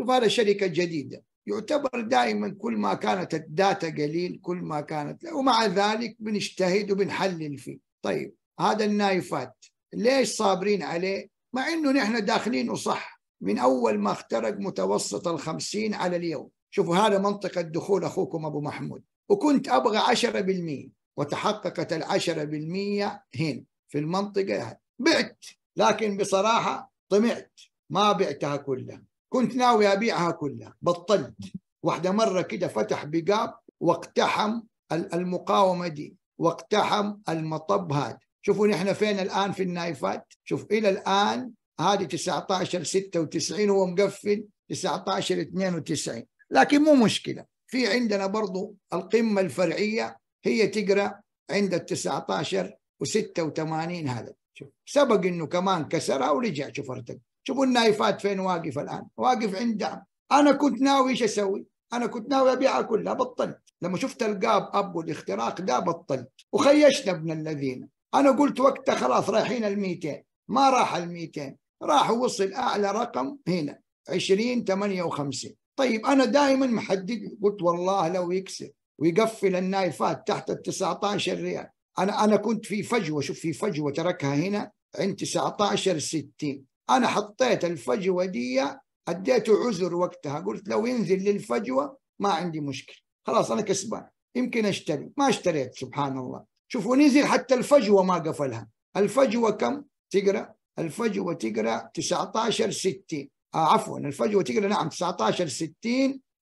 شوف هذا شركة جديدة يعتبر دائما كل ما كانت الداتا قليل كل ما كانت ومع ذلك بنجتهد وبنحلل فيه طيب هذا النايفات ليش صابرين عليه مع انه نحن داخلين وصح من اول ما اخترق متوسط الخمسين على اليوم شوفوا هذا منطقة دخول أخوكم أبو محمود وكنت أبغى عشرة بالمية وتحققت العشرة بالمية هنا في المنطقة بعت لكن بصراحة طمعت ما بعتها كلها كنت ناوي أبيعها كلها بطلت واحدة مرة كده فتح بقاب واقتحم المقاومة دي واقتحم المطب هذا شوفوا نحن فين الآن في النايفات شوف إلى الآن هذه 19 96 هو مقفل 19 92 لكن مو مشكلة في عندنا برضو القمة الفرعية هي تقرأ عند ال 19 و86 هذا شوف سبق انه كمان كسرها ورجع شوف ارتقى شوفوا النايفات فين واقف الان واقف عند دعم انا كنت ناوي ايش اسوي انا كنت ناوي ابيعها كلها بطلت لما شفت القاب اب والاختراق ده بطلت وخيشنا ابن الذين انا قلت وقتها خلاص رايحين ال 200 ما راح ال 200 راح وصل اعلى رقم هنا 20 58 طيب انا دائما محدد قلت والله لو يكسر ويقفل النايفات تحت ال 19 ريال انا انا كنت في فجوه شوف في فجوه تركها هنا عند 19 60 أنا حطيت الفجوة دي أديته عذر وقتها قلت لو ينزل للفجوة ما عندي مشكلة خلاص أنا كسبان يمكن أشتري ما اشتريت سبحان الله شوفوا نزل حتى الفجوة ما قفلها الفجوة كم تقرأ الفجوة تقرأ 19 60 آه عفوا الفجوة تقرأ نعم 19 60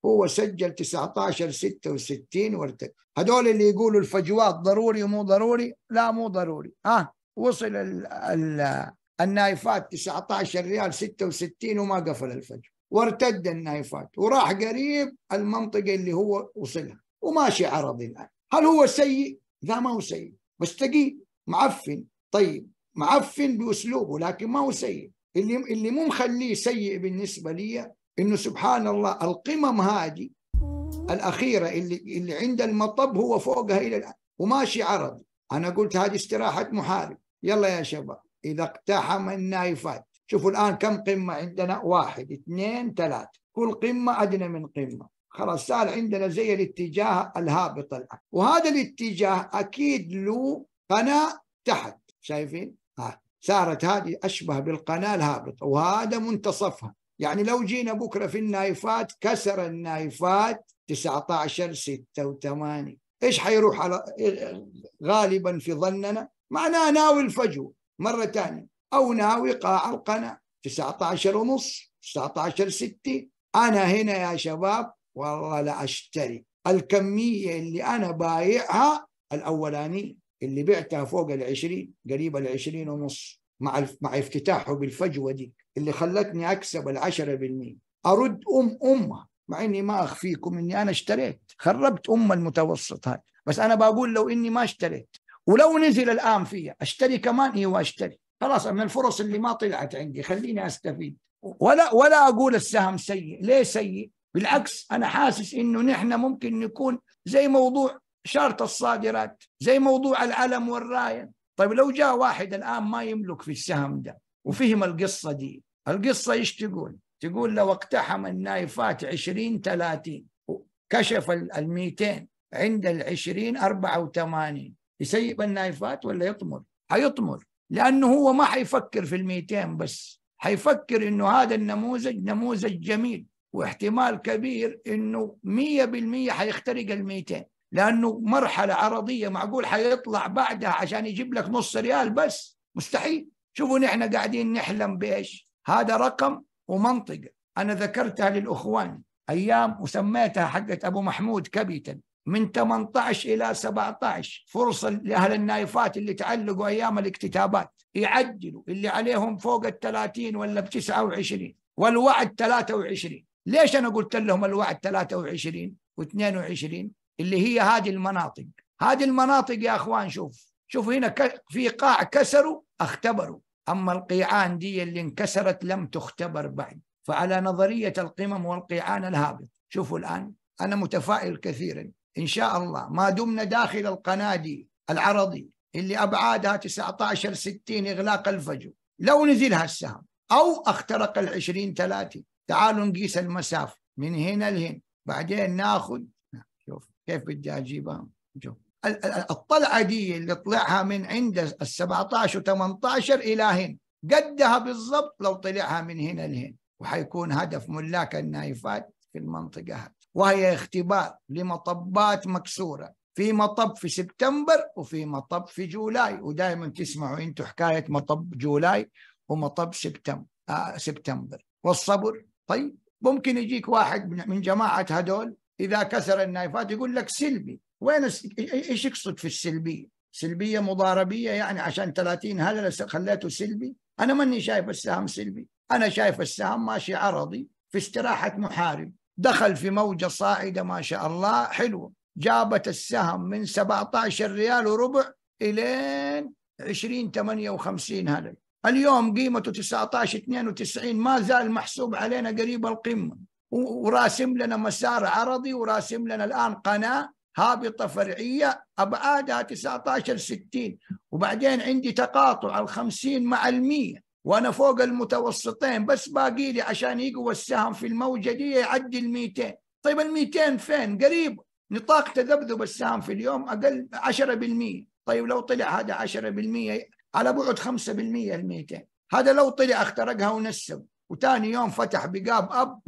هو سجل 19 66 وارتد هذول اللي يقولوا الفجوات ضروري ومو ضروري لا مو ضروري ها آه وصل ال ال النايفات 19 ريال 66 وما قفل الفجر وارتد النايفات وراح قريب المنطقة اللي هو وصلها وماشي عرضي الآن هل هو سيء؟ لا ما هو سيء بس ثقيل معفن طيب معفن بأسلوبه لكن ما هو سيء اللي اللي مو مخليه سيء بالنسبة لي إنه سبحان الله القمم هذه الأخيرة اللي اللي عند المطب هو فوقها إلى الآن وماشي عرضي أنا قلت هذه استراحة محارب يلا يا شباب إذا اقتحم النايفات شوفوا الآن كم قمة عندنا واحد اثنين ثلاثة كل قمة أدنى من قمة خلاص صار عندنا زي الاتجاه الهابط الآن وهذا الاتجاه أكيد له قناة تحت شايفين ها آه. صارت هذه أشبه بالقناة الهابطة وهذا منتصفها يعني لو جينا بكرة في النايفات كسر النايفات 19 6 و ايش حيروح على إيه، غالبا في ظننا معناه ناوي الفجوة مرة ثانية أو ناوي قاع القناة 19 ونص 19 ستة أنا هنا يا شباب والله لا أشتري الكمية اللي أنا بايعها الأولانية اللي بعتها فوق ال 20 قريب ال 20 ونص مع مع افتتاحه بالفجوة دي اللي خلتني أكسب ال 10% أرد أم أمها مع إني ما أخفيكم إني أنا اشتريت خربت أم المتوسط هاي بس أنا بقول لو إني ما اشتريت ولو نزل الآن فيها أشتري كمان ايوه وأشتري خلاص من الفرص اللي ما طلعت عندي خليني أستفيد ولا ولا أقول السهم سيء ليه سيء بالعكس أنا حاسس إنه نحن ممكن نكون زي موضوع شارط الصادرات زي موضوع العلم والراية طيب لو جاء واحد الآن ما يملك في السهم ده وفهم القصة دي القصة إيش تقول تقول لو اقتحم النايفات 20 30 كشف ال 200 عند ال 20 84 يسيب النايفات ولا يطمر هيطمر لانه هو ما حيفكر في ال بس حيفكر انه هذا النموذج نموذج جميل واحتمال كبير انه 100% حيخترق ال 200 لانه مرحله عرضيه معقول حيطلع بعدها عشان يجيب لك نص ريال بس مستحيل شوفوا نحن قاعدين نحلم بايش هذا رقم ومنطقه انا ذكرتها للاخوان ايام وسميتها حقت ابو محمود كابيتال من 18 إلى 17 فرصة لأهل النايفات اللي تعلقوا أيام الاكتتابات يعدلوا اللي عليهم فوق ال 30 ولا ب 29 والوعد 23 ليش أنا قلت لهم الوعد 23 و22 اللي هي هذه المناطق هذه المناطق يا أخوان شوف شوف هنا في قاع كسروا اختبروا أما القيعان دي اللي انكسرت لم تختبر بعد فعلى نظرية القمم والقيعان الهابط شوفوا الآن أنا متفائل كثيرا إن شاء الله ما دمنا داخل القنادي العرضي اللي أبعادها 19 60 إغلاق الفجر لو نزلها السهم أو اخترق ال 20 30 تعالوا نقيس المسافة من هنا لهنا بعدين ناخذ شوف كيف بدي أجيبها شوف الطلعة دي اللي طلعها من عند ال 17 و 18 إلى هنا قدها بالضبط لو طلعها من هنا لهنا وحيكون هدف ملاك النايفات في المنطقة هذه وهي اختبار لمطبات مكسورة في مطب في سبتمبر وفي مطب في جولاي ودائما تسمعوا انتم حكاية مطب جولاي ومطب سبتمبر آه سبتمبر والصبر طيب ممكن يجيك واحد من جماعة هدول إذا كسر النايفات يقول لك سلبي وين ايش يقصد في السلبية سلبية مضاربية يعني عشان 30 هللة خليته سلبي أنا ماني شايف السهم سلبي أنا شايف السهم ماشي عرضي في استراحة محارب دخل في موجة صاعدة ما شاء الله حلوة جابت السهم من 17 ريال وربع إلين 20 58 هلل اليوم قيمته 19 92 ما زال محسوب علينا قريب القمة وراسم لنا مسار عرضي وراسم لنا الآن قناة هابطة فرعية أبعادها 19 60 وبعدين عندي تقاطع ال 50 مع ال 100 وانا فوق المتوسطين بس باقي لي عشان يقوى السهم في الموجه دي يعدي ال 200 طيب ال 200 فين قريب نطاق تذبذب السهم في اليوم اقل 10% طيب لو طلع هذا 10% على بعد 5% ال 200 هذا لو طلع اخترقها ونسب وثاني يوم فتح بقاب اب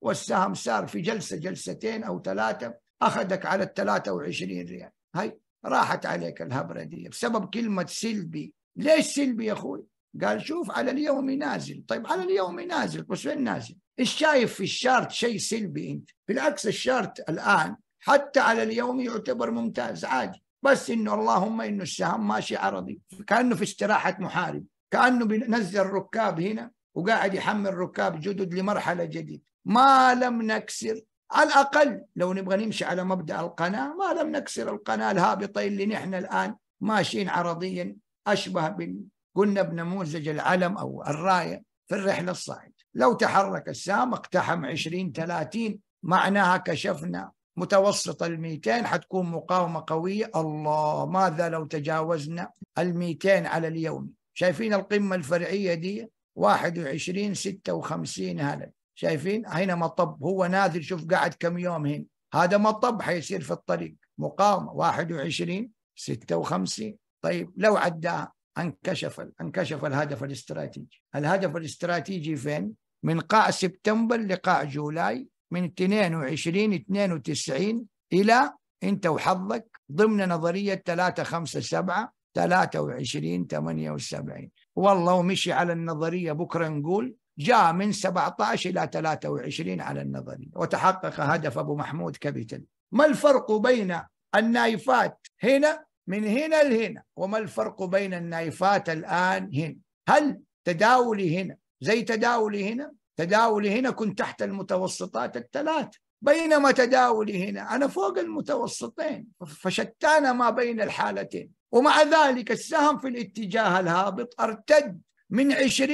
والسهم صار في جلسه جلستين او ثلاثه اخذك على ال 23 ريال هاي راحت عليك الهبره دي بسبب كلمه سلبي ليش سلبي يا اخوي قال شوف على اليوم نازل طيب على اليوم نازل بس وين نازل ايش شايف في الشارت شيء سلبي انت بالعكس الشارت الان حتى على اليوم يعتبر ممتاز عادي بس انه اللهم انه السهم ماشي عرضي كانه في استراحه محارب كانه بينزل ركاب هنا وقاعد يحمل ركاب جدد لمرحله جديده ما لم نكسر على الاقل لو نبغى نمشي على مبدا القناه ما لم نكسر القناه الهابطه اللي نحن الان ماشيين عرضيا اشبه بال قلنا بنموذج العلم أو الراية في الرحلة الصاعدة لو تحرك السهم اقتحم 20 30 معناها كشفنا متوسط ال 200 حتكون مقاومة قوية الله ماذا لو تجاوزنا ال 200 على اليوم شايفين القمة الفرعية دي 21 56 هلل شايفين هنا مطب هو نازل شوف قاعد كم يوم هنا هذا مطب حيصير في الطريق مقاومة 21 56 طيب لو عداها انكشف انكشف الهدف الاستراتيجي الهدف الاستراتيجي فين من قاع سبتمبر لقاع جولاي من 22 92 الى انت وحظك ضمن نظريه 3 5 7 23 78 والله ومشي على النظريه بكره نقول جاء من 17 الى 23 على النظريه وتحقق هدف ابو محمود كابيتال ما الفرق بين النايفات هنا من هنا لهنا وما الفرق بين النايفات الآن هنا هل تداولي هنا زي تداولي هنا تداولي هنا كنت تحت المتوسطات الثلاثة بينما تداولي هنا أنا فوق المتوسطين فشتان ما بين الحالتين ومع ذلك السهم في الاتجاه الهابط ارتد من 20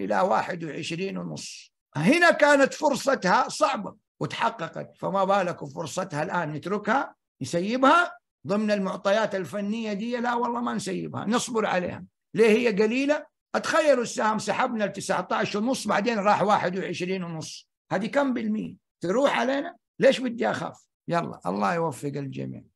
إلى وعشرين ونص هنا كانت فرصتها صعبة وتحققت فما بالك فرصتها الآن نتركها نسيبها ضمن المعطيات الفنية دي لا والله ما نسيبها نصبر عليها ليه هي قليلة أتخيلوا السهم سحبنا ال 19 ونص بعدين راح 21 ونص هذه كم بالمية تروح علينا ليش بدي أخاف يلا الله يوفق الجميع